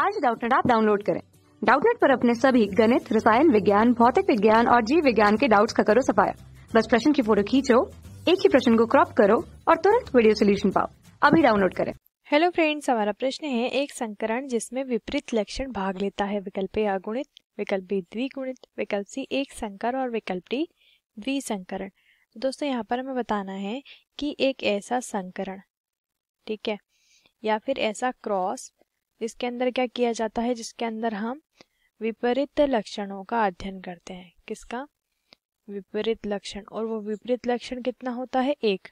आज डाउटनेट आप डाउनलोड करें डाउटनेट पर अपने सभी गणित रसायन विज्ञान भौतिक विज्ञान और जीव विज्ञान के डाउट्स का करो सफाया बस प्रश्न की फोटो खींचो एक ही प्रश्न को क्रॉप करो और तुरंत वीडियो सोल्यूशन पाओ अभी डाउनलोड करें हेलो फ्रेंड्स हमारा प्रश्न है एक संकरण जिसमें विपरीत लक्षण भाग लेता है विकल्प ए अगुणित विकल्प बी द्विगुणित विकल्प सी एक संकर और विकल्प डी द्विसंकरण तो दोस्तों यहाँ पर हमें बताना है कि एक ऐसा संकरण ठीक है या फिर ऐसा क्रॉस इसके अंदर क्या किया जाता है जिसके अंदर हम विपरीत लक्षणों का अध्ययन करते हैं किसका विपरीत लक्षण और वो विपरीत लक्षण कितना होता है एक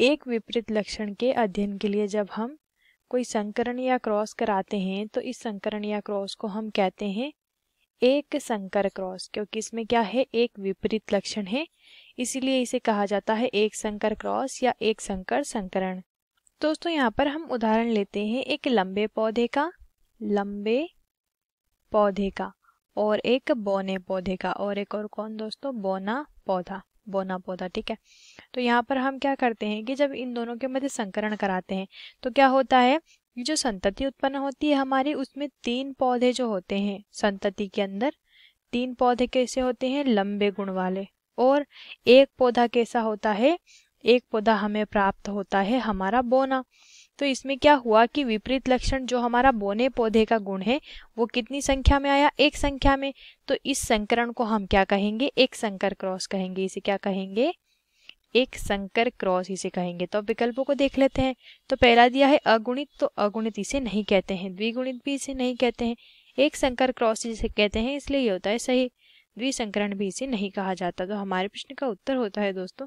एक विपरीत लक्षण के अध्ययन के लिए जब हम कोई संकरण या क्रॉस कराते हैं तो इस संकरण या क्रॉस को हम कहते हैं एक संकर क्रॉस क्योंकि इसमें क्या है एक विपरीत लक्षण है इसीलिए इसे कहा जाता है एक संकर क्रॉस या एक संकर संकरण दोस्तों यहाँ पर हम उदाहरण लेते हैं एक लंबे पौधे का लंबे पौधे का और एक बोने पौधे का और एक और कौन दोस्तों बोना पौधा बोना पौधा ठीक है तो यहाँ पर हम क्या करते हैं कि जब इन दोनों के मध्य संकरण कराते हैं तो क्या होता है ये जो संतति उत्पन्न होती है हमारी उसमें तीन पौधे जो होते हैं संतति के अंदर तीन पौधे कैसे होते हैं लंबे गुण वाले और एक पौधा कैसा होता है एक पौधा हमें प्राप्त होता है हमारा बोना तो इसमें क्या हुआ कि विपरीत लक्षण जो हमारा बोने पौधे का गुण है वो कितनी संख्या में आया एक संख्या में तो इस संकरण को हम क्या कहेंगे एक संकर क्रॉस कहेंगे इसे क्या कहेंगे एक संकर क्रॉस इसे कहेंगे तो अब विकल्पों को देख लेते हैं तो पहला दिया है अगुणित तो अगुणित इसे नहीं कहते हैं द्विगुणित भी इसे नहीं कहते हैं एक संकर क्रॉस इसे कहते हैं इसलिए ये होता है सही द्विसंकरण भी इसे नहीं कहा जाता तो हमारे प्रश्न का उत्तर होता है दोस्तों